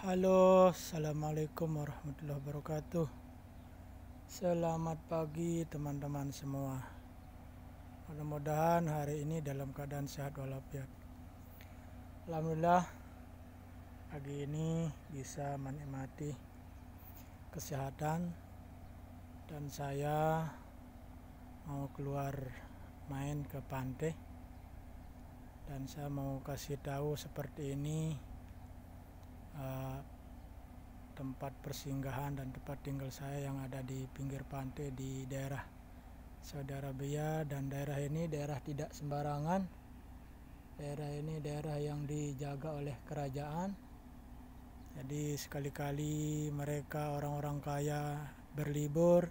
Halo, assalamualaikum warahmatullahi wabarakatuh. Selamat pagi, teman-teman semua. Mudah-mudahan hari ini dalam keadaan sehat walafiat. Alhamdulillah, pagi ini bisa menikmati kesehatan, dan saya mau keluar main ke pantai, dan saya mau kasih tahu seperti ini Eh, tempat persinggahan dan tempat tinggal saya yang ada di pinggir pantai di daerah saudara Bia dan daerah ini daerah tidak sembarangan daerah ini daerah yang dijaga oleh kerajaan jadi sekali-kali mereka orang-orang kaya berlibur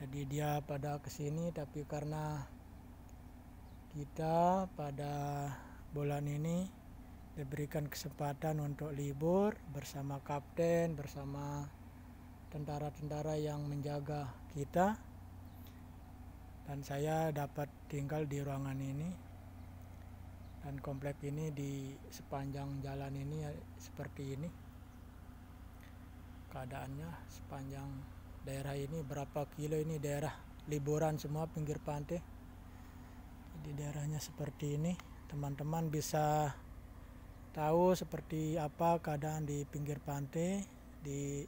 jadi dia pada kesini tapi karena kita pada bulan ini diberikan kesempatan untuk libur bersama kapten, bersama tentara-tentara yang menjaga kita. Dan saya dapat tinggal di ruangan ini. Dan komplek ini di sepanjang jalan ini ya, seperti ini. Keadaannya sepanjang daerah ini berapa kilo ini daerah liburan semua pinggir pantai. di daerahnya seperti ini. Teman-teman bisa tahu seperti apa keadaan di pinggir pantai di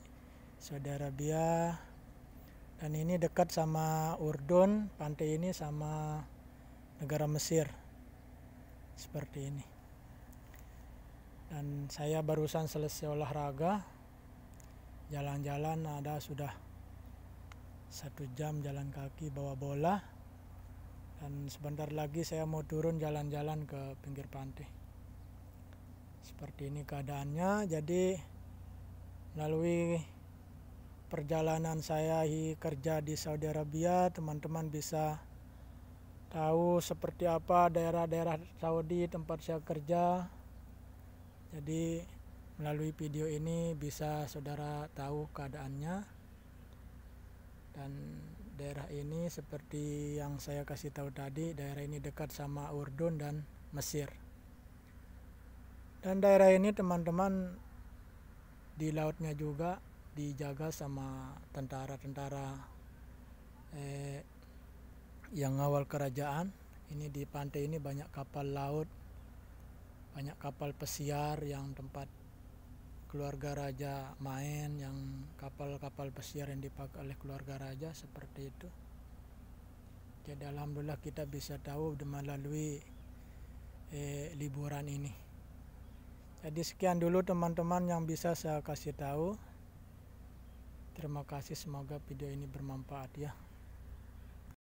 Saudi Arabia dan ini dekat sama Urdun pantai ini sama negara Mesir seperti ini dan saya barusan selesai olahraga jalan-jalan ada sudah satu jam jalan kaki bawa bola dan sebentar lagi saya mau turun jalan-jalan ke pinggir pantai seperti ini keadaannya jadi melalui perjalanan saya kerja di Saudi Arabia teman-teman bisa tahu seperti apa daerah-daerah Saudi tempat saya kerja jadi melalui video ini bisa saudara tahu keadaannya dan daerah ini seperti yang saya kasih tahu tadi daerah ini dekat sama Urdun dan Mesir dan daerah ini teman-teman di lautnya juga dijaga sama tentara-tentara eh, yang awal kerajaan ini di pantai ini banyak kapal laut banyak kapal pesiar yang tempat keluarga raja main yang kapal-kapal pesiar yang dipakai oleh keluarga raja seperti itu jadi alhamdulillah kita bisa tahu melalui eh, liburan ini jadi sekian dulu teman-teman yang bisa saya kasih tahu. Terima kasih semoga video ini bermanfaat ya.